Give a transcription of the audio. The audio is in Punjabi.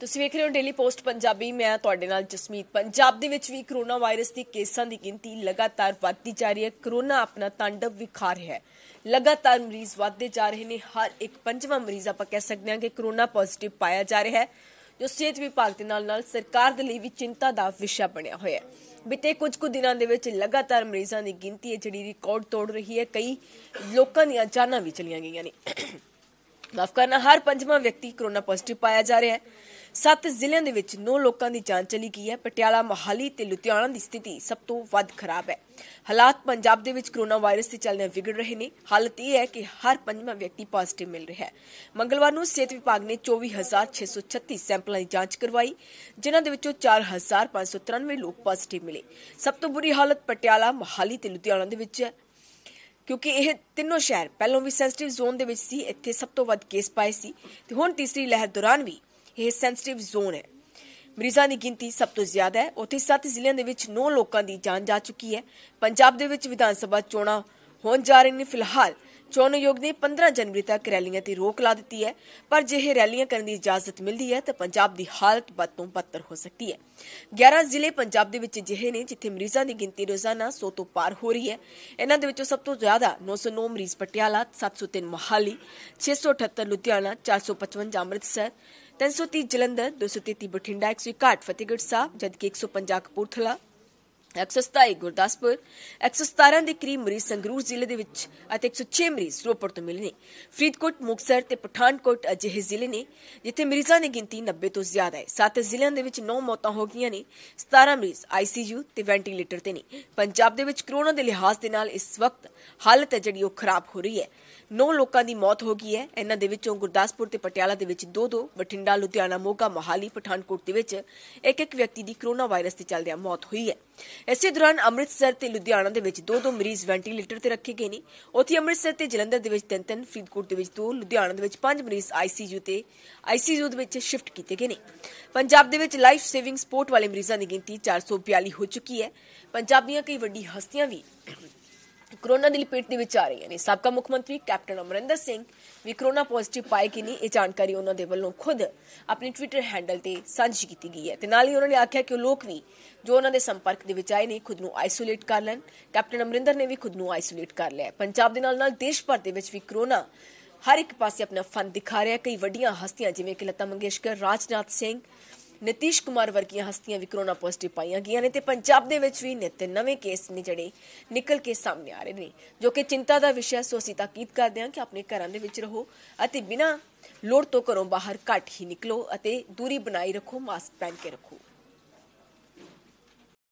ਤੁਸੀਂ ਵੇਖ ਰਹੇ ਹੋ ਡੇਲੀ ਪੋਸਟ ਪੰਜਾਬੀ ਮੈਂ ਤੁਹਾਡੇ ਨਾਲ ਜਸਮੀਤ ਪੰਜਾਬ ਦੇ ਵਿੱਚ ਵੀ ਕਰੋਨਾ ਵਾਇਰਸ ਦੇ ਕੇਸਾਂ ਦੀ ਗਿਣਤੀ ਲਗਾਤਾਰ ਵਧਦੀ ਜਾ ਰਹੀ ਹੈ ਕਰੋਨਾ ਆਪਣਾ ਤਾਂਡਵ ਵਿਖਾ ਰਿਹਾ ਹੈ ਲਗਾਤਾਰ ਮਰੀਜ਼ ਵਧਦੇ ਜਾ ਰਹੇ ਨੇ ਹਰ ਇੱਕ ਪੰਜਵਾਂ ਮਰੀਜ਼ ਆਪਾਂ ਕਹਿ ਸਕਦੇ ਹਾਂ ਕਿ ਕਰੋਨਾ ਪੋਜ਼ਿਟਿਵ ਪਾਇਆ ਜਾ ਰਿਹਾ ਹੈ ਜੋ ਸਿਹਤ ਵਿਭਾਗ ਦੇ ਨਾਲ ਨਾਲ ਸਰਕਾਰ ਦੇ ਲਈ ਵੀ ਚਿੰਤਾ ਦਾ ਵਿਸ਼ਾ ਬਣਿਆ ਹੋਇਆ ਹੈ ਬਿਤੇ ਕੁਝ ਕੁ ਦਿਨਾਂ ਦੇ ਵਿੱਚ ਲਗਾਤਾਰ ਮਰੀਜ਼ਾਂ ਦੀ ਗਿਣਤੀ ਹੈ ਜਿਹੜੀ ਰਿਕਾਰਡ ਤੋੜ ਰਹੀ ਹੈ ਕਈ ਲੋਕਾਂ ਦੀਆਂ ਜਾਨਾਂ ਵੀ ਚਲੀਆਂ ਗਈਆਂ ਨੇ ਮਾਫ ਕਰਨਾ ਹਰ ਪੰਜਵਾਂ ਵਿਅਕਤੀ ਕਰੋਨਾ ਪੋਜ਼ਿਟਿਵ ਪਾਇਆ ਜਾ ਰਿਹਾ ਹੈ ਸੱਤ ਜ਼ਿਲ੍ਹਿਆਂ ਦੇ ਵਿੱਚ ਨੌ ਲੋਕਾਂ ਦੀ ਜਾਂਚ ਚਲੀ ਗਈ ਹੈ ਪਟਿਆਲਾ ਮੋਹਾਲੀ ਤੇ ਲੁਧਿਆਣਾ ਦੀ ਸਥਿਤੀ ਸਭ ਤੋਂ ਵੱਧ ਖਰਾਬ ਹੈ ਹਾਲਾਤ ਪੰਜਾਬ ਦੇ ਵਿੱਚ ਕਰੋਨਾ ਵਾਇਰਸ ਦੇ ਚੱਲਦੇ ਵਿਗੜ ਰਹੇ ਨੇ ਹਾਲਤ ਇਹ ਹੈ ਕਿ ਹਰ ਪੰਜਵਾਂ ਵਿਅਕਤੀ ਪੋਜ਼ਿਟਿਵ ਮਿਲ ਰਿਹਾ ਹੈ ਮੰਗਲਵਾਰ ਨੂੰ ਸਿਹਤ ਵਿਭਾਗ ਨੇ 24636 ਸੈਂਪਲਾਂ ਦੀ ਜਾਂਚ ਕਰਵਾਈ ਜਿਨ੍ਹਾਂ ਦੇ ਵਿੱਚੋਂ 4593 ਲੋਕ ਪੋਜ਼ਿਟਿਵ ਮਿਲੇ ਸਭ ਤੋਂ ਬੁਰੀ ਹਾਲਤ ਪਟਿਆਲਾ ਮੋਹਾਲੀ ਤੇ ਲੁਧਿਆਣਾ ਦੇ ਵਿੱਚ ਹੈ ਕਿਉਂਕਿ ਇਹ ਤਿੰਨੋਂ ਸ਼ਹਿਰ ਪਹਿਲਾਂ ਵੀ ਸੈਂਸਿਟਿਵ ਜ਼ੋਨ ਦੇ ਵਿੱਚ ਸੀ ਇੱਥੇ ਸਭ ਤੋਂ ਵੱਧ ਕੇਸ ਪਾਏ ਸੀ ਤੇ ਹੁਣ ਤੀਸਰੀ ਲਹਿਰ ਦੌਰਾਨ ਵੀ ਇਹ ਸੈਂਸਿਟਿਵ ਜ਼ੋਨ ਹੈ ਮਰੀਜ਼ਾਂ ਦੀ ਗਿਣਤੀ ਸਭ ਤੋਂ ਜ਼ਿਆਦਾ ਹੈ ਉੱਥੇ 7 ਜ਼ਿਲ੍ਹਿਆਂ ਦੇ ਵਿੱਚ 9 ਲੋਕਾਂ ਦੀ ਜਾਨ ਜਾ ਚੁੱਕੀ ਹੈ ਪੰਜਾਬ ਦੇ ਵਿੱਚ ਵਿਧਾਨ ਸਭਾ ਚੋਣਾਂ ਹੋਣ ਜਾ ਰਹੀਆਂ ਨੇ ਫਿਲਹਾਲ ਚੋਣ ਆਯੋਗ ਨੇ 15 ਜਨਵਰੀ ਤੱਕ ਰੈਲੀਆਂ ਤੇ ਰੋਕ ਲਾ ਦਿੱਤੀ ਹੈ ਪਰ ਜੇ ਇਹ ਰੈਲੀਆਂ ਕਰਨ ਦੀ ਇਜਾਜ਼ਤ ਮਿਲਦੀ ਹੈ ਤਾਂ ਪੰਜਾਬ ਦੀ ਹਾਲਤ ਬਦ ਤੋਂ ਬਦਤਰ ਹੋ ਸਕਦੀ ਹੈ 11 ਜ਼ਿਲ੍ਹੇ ਪੰਜਾਬ ਦੇ ਵਿੱਚ ਜਿਹੇ ਨੇ ਜਿੱਥੇ ਮਰੀਜ਼ਾਂ ਦੀ ਗਿਣਤੀ ਰੋਜ਼ਾਨਾ 100 ਤੋਂ ਪਾਰ ਹੋ ਰਹੀ ਹੈ ਇਹਨਾਂ ਦੇ ਵਿੱਚੋਂ ਸਭ ਤੋਂ ਜ਼ਿਆਦਾ 909 ਮਰੀਜ਼ ਪਟਿਆਲਾ 703 ਮੋਹਾਲੀ 678 ਲੁਧਿਆਣਾ 455 ਅੰਮ੍ਰਿਤਸਰ 330 ਜਲੰਧਰ 233 ਬਠਿੰਡਾ 161 ਫਤਿਹਗੜ੍ਹ ਸਾਹਿਬ ਜਦਕਿ 150 ਕਪੂਰਥਲਾ 127 ਗੁਰਦਾਸਪੁਰ 117 ਦੇ ਕਰੀਬ ਮਰੀਜ਼ ਸੰਗਰੂਰ ਜ਼ਿਲ੍ਹੇ ਦੇ ਵਿੱਚ ਅਤੇ 106 ਮਰੀਜ਼ ਰੋਪੜ ਤੋਂ ਮਿਲਨੇ ਫਰੀਦਕੋਟ ਮੁਕਸਰ ਤੇ ਪਠਾਨਕੋਟ ਅਜਿਹੇ ਜ਼ਿਲ੍ਹੇ ਨੇ ਜਿੱਥੇ ਮਰੀਜ਼ਾਂ ਦੀ ਗਿਣਤੀ 90 ਤੋਂ ਜ਼ਿਆਦਾ ਹੈ ਸੱਤ ਜ਼ਿਲ੍ਹਿਆਂ ਦੇ ਵਿੱਚ 9 ਮੌਤਾਂ ਹੋ ਗਈਆਂ ਨੇ 17 ਮਰੀਜ਼ ਆਈਸੀਯੂ ਤੇ ਵੈਂਟੀਲੇਟਰ ਤੇ ਨੇ ਪੰਜਾਬ ਦੇ ਵਿੱਚ ਕਰੋਨਾ ਦੇ ਲਿਹਾਜ਼ ਦੇ ਨਾਲ ਇਸ ਵਕਤ ਹਾਲਤ ਹੈ ਜਿਹੜੀ ਉਹ ਖਰਾਬ ਹੋ ਰਹੀ ਹੈ 9 ਲੋਕਾਂ ਦੀ ਮੌਤ ਹੋ ਗਈ ਹੈ ਇਹਨਾਂ ਦੇ ਵਿੱਚੋਂ ਗੁਰਦਾਸਪੁਰ ਤੇ ਪਟਿਆਲਾ ਦੇ ਵਿੱਚ 2-2 ਬਠਿੰਡਾ ਲੁਧਿਆਣਾ ਮੋਗਾ ਮੋਹਾਲੀ ਪਠਾਨਕੋਟ ਦੇ ਵਿੱਚ ਇੱਕ ਇੱਕ ਵਿਅਕਤੀ ਦੀ ਕਰੋਨਾ ਵਾਇਰਸ ਦੇ ਚੱਲਦਿਆਂ ਮੌਤ ਹੋਈ ਹੈ ਇਸੇ ਦੌਰਾਨ ਅੰਮ੍ਰਿਤਸਰ ਤੇ ਲੁਧਿਆਣਾ ਦੇ ਵਿੱਚ ਦੋ ਦੋ ਮਰੀਜ਼ ਵੈਂਟੀਲੇਟਰ ਤੇ ਰੱਖੇ ਗਏ ਨੇ ਉੱਥੇ ਅੰਮ੍ਰਿਤਸਰ ਤੇ ਜਲੰਧਰ ਦੇ ਵਿੱਚ ਤਿੰਨ ਤਿੰਨ ਫਰੀਦਕੋਟ ਦੇ ਵਿੱਚ ਦੋ ਲੁਧਿਆਣਾ ਦੇ ਵਿੱਚ ਪੰਜ ਮਰੀਜ਼ ਆਈਸੀਯੂ ਤੇ ਆਈਸੀਯੂ ਦੇ ਵਿੱਚ ਸ਼ਿਫਟ ਕੀਤੇ ਗਏ ਨੇ ਪੰਜਾਬ ਦੇ ਵਿੱਚ ਲਾਈਫ ਸੇਵਿੰਗ ਸਪੋਰਟ ਵਾਲੇ ਮਰੀਜ਼ਾਂ ਦੀ ਗਿਣਤੀ 442 ਹੋ ਚੁੱਕੀ ਹੈ ਪੰਜਾਬੀਆਂ ਕਈ ਵੱਡੀ ਹਸਤੀਆਂ ਵੀ ਕਰੋਨਾ ਦੀ ਲਪੇਟ ਦੇ ਵਿੱਚ ਆ ਰਹੀਆਂ ਨੇ ਸਾਬਕਾ ਮੁੱਖ ਮੰਤਰੀ ਕੈਪਟਨ ਅਮਰਿੰਦਰ ਸਿੰਘ ਵੀ ਕਰੋਨਾ ਪੋਜ਼ਿਟਿਵ ਪਾਏ ਕਿ ਨਹੀਂ ਇਹ ਜਾਣਕਾਰੀ ਉਹਨਾਂ ਦੇ ਵੱਲੋਂ ਖੁਦ ਆਪਣੇ ਟਵਿੱਟਰ ਹੈਂਡਲ ਤੇ ਸਾਂਝੀ ਕੀਤੀ ਗਈ ਹੈ ਤੇ ਨਾਲ ਹੀ ਉਹਨਾਂ ਨੇ ਆਖਿਆ ਕਿ ਉਹ ਲੋਕ ਵੀ ਜੋ ਉਹਨਾਂ ਦੇ ਸੰਪਰਕ ਦੇ ਵਿੱਚ ਆਏ ਨੇ ਖੁਦ ਨੂੰ ਆਈਸੋਲੇਟ ਕਰ ਲੈਣ ਕੈਪਟਨ ਅਮਰਿੰਦਰ ਨੇ ਵੀ ਖੁਦ ਨੂੰ ਆਈਸੋਲੇਟ ਕਰ ਲਿਆ ਪੰਜਾਬ ਦੇ ਨਾਲ ਨਾਲ ਦੇਸ਼ ਭਰ ਦੇ ਵਿੱਚ ਵੀ ਕਰੋਨਾ ਹਰ ਇੱਕ ਪਾਸੇ ਆਪਣਾ ਫਨ ਦਿਖਾ ਰਿਹਾ ਕਈ ਵੱਡੀਆਂ ਹਸਤੀਆਂ ਜਿਵੇਂ ਕਿ ਲਤਾ ਮੰਗੇਸ਼ਕਰ ਰਾਜਨਾਥ ਸਿੰਘ ਨਿਤੀਸ਼ ਕੁਮਾਰ ਵਰਗੀਆਂ ਹਸਤੀਆਂ ਵੀ ਕਰੋਨਾ ਪੋਜ਼ਿਟਿਵ ਪਾਈਆਂ ਗਈਆਂ ਨੇ ਤੇ ਪੰਜਾਬ ਦੇ ਵਿੱਚ ਵੀ ਨਿਤ ਨਵੇਂ ਕੇਸ ਨੇ ਜਿਹੜੇ ਨਿਕਲ ਕੇ ਸਾਹਮਣੇ ਆ ਰਹੇ ਨੇ ਜੋ ਕਿ ਚਿੰਤਾ ਦਾ ਵਿਸ਼ਾ ਸੋ ਅਸੀਂ ਤਾਕੀਦ ਕਰਦੇ ਹਾਂ ਕਿ ਆਪਣੇ ਘਰਾਂ ਦੇ ਵਿੱਚ ਰਹੋ ਅਤੇ ਬਿਨਾਂ ਲੋੜ ਤੋਂ ਘਰੋਂ ਬਾਹਰ ਘੱਟ ਹੀ ਨਿਕਲੋ ਅਤੇ ਦੂਰੀ ਬਣਾਈ ਰੱਖੋ ਮਾਸਕ ਪਹਿਨ ਕੇ ਰੱਖੋ